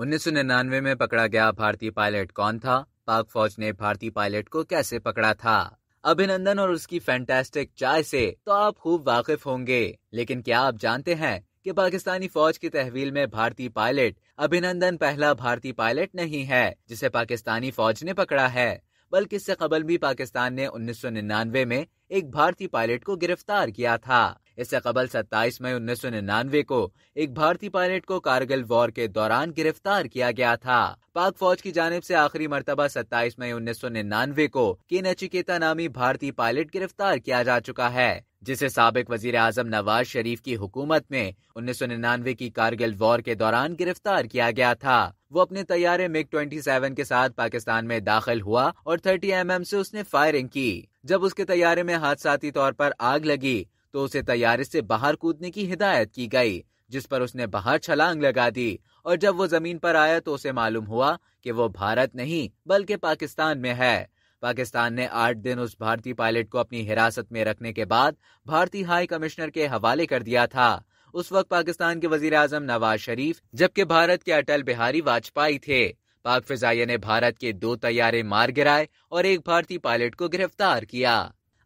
उन्नीस में पकड़ा गया भारतीय पायलट कौन था पाक फौज ने भारतीय पायलट को कैसे पकड़ा था अभिनंदन और उसकी फैंटेस्टिक चाय से तो आप खूब वाकिफ होंगे लेकिन क्या आप जानते हैं कि पाकिस्तानी फौज की तहवील में भारतीय पायलट अभिनंदन पहला भारतीय पायलट नहीं है जिसे पाकिस्तानी फौज ने पकड़ा है बल्कि इससे कबल भी पाकिस्तान ने 1999 में एक भारतीय पायलट को गिरफ्तार किया था इससे कबल 27 मई 1999 को एक भारतीय पायलट को कारगिल वॉर के दौरान गिरफ्तार किया गया था पाक फौज की जानब से आखिरी मरतबा 27 मई 1999 को के नचिकेता नामी भारतीय पायलट गिरफ्तार किया जा चुका है जिसे सबक वजीर आजम नवाज शरीफ की हुकूमत में 1999 की कारगिल वॉर के दौरान गिरफ्तार किया गया था वो अपने तैयारे मिग 27 के साथ पाकिस्तान में दाखिल हुआ और 30 एम एम से उसने फायरिंग की जब उसके तैयारे में हादसाती तौर पर आग लगी तो उसे तैयारी से बाहर कूदने की हिदायत की गई जिस पर उसने बाहर छलांग लगा दी और जब वो जमीन पर आया तो उसे मालूम हुआ कि वो भारत नहीं बल्कि पाकिस्तान में है पाकिस्तान ने आठ दिन उस भारतीय पायलट को अपनी हिरासत में रखने के बाद भारतीय हाई कमिश्नर के हवाले कर दिया था उस वक्त पाकिस्तान के वजीर आजम नवाज शरीफ जबकि भारत के अटल बिहारी वाजपेयी थे पाक फिजाइया ने भारत के दो तैयारे मार गिराए और एक भारतीय पायलट को गिरफ्तार किया